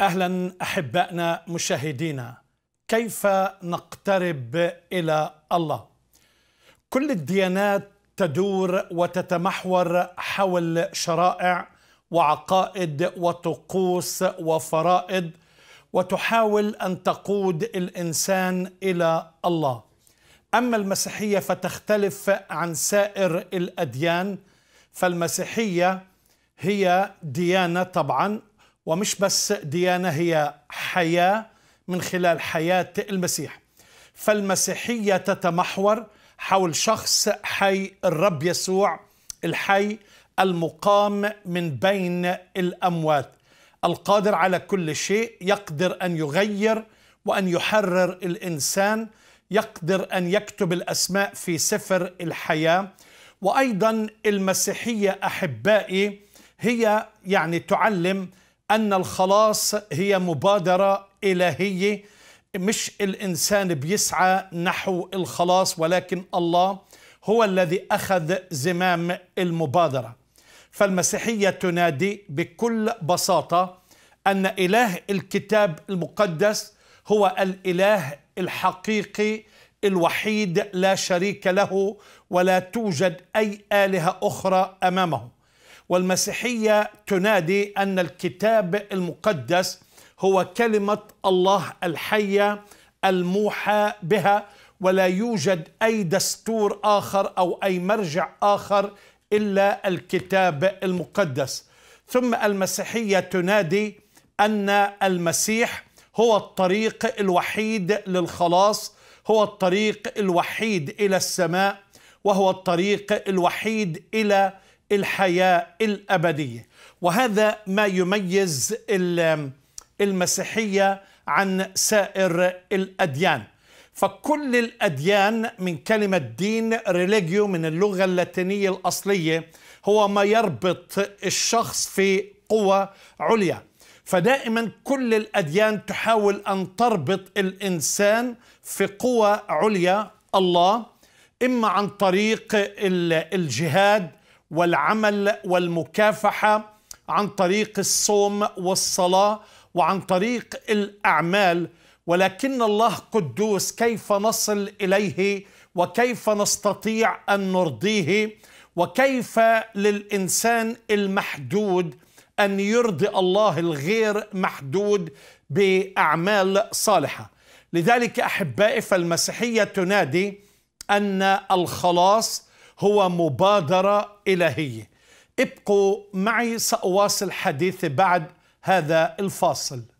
اهلا احبائنا مشاهدينا كيف نقترب الى الله كل الديانات تدور وتتمحور حول شرائع وعقائد وطقوس وفرائض وتحاول ان تقود الانسان الى الله اما المسيحيه فتختلف عن سائر الاديان فالمسيحيه هي ديانه طبعا ومش بس ديانة هي حياة من خلال حياة المسيح فالمسيحية تتمحور حول شخص حي الرب يسوع الحي المقام من بين الأموات القادر على كل شيء يقدر أن يغير وأن يحرر الإنسان يقدر أن يكتب الأسماء في سفر الحياة وأيضا المسيحية أحبائي هي يعني تعلم أن الخلاص هي مبادرة إلهية مش الإنسان بيسعى نحو الخلاص ولكن الله هو الذي أخذ زمام المبادرة فالمسيحية تنادي بكل بساطة أن إله الكتاب المقدس هو الإله الحقيقي الوحيد لا شريك له ولا توجد أي آلهة أخرى أمامه والمسيحية تنادي أن الكتاب المقدس هو كلمة الله الحية الموحى بها ولا يوجد أي دستور آخر أو أي مرجع آخر إلا الكتاب المقدس ثم المسيحية تنادي أن المسيح هو الطريق الوحيد للخلاص هو الطريق الوحيد إلى السماء وهو الطريق الوحيد إلى الحياه الابديه وهذا ما يميز المسيحيه عن سائر الاديان فكل الاديان من كلمه دين ريليجيو من اللغه اللاتينيه الاصليه هو ما يربط الشخص في قوه عليا فدائما كل الاديان تحاول ان تربط الانسان في قوه عليا الله اما عن طريق الجهاد والعمل والمكافحه عن طريق الصوم والصلاه وعن طريق الاعمال ولكن الله قدوس كيف نصل اليه وكيف نستطيع ان نرضيه وكيف للانسان المحدود ان يرضي الله الغير محدود باعمال صالحه لذلك احبائي فالمسيحيه تنادي ان الخلاص هو مبادرة إلهية ابقوا معي سأواصل حديثي بعد هذا الفاصل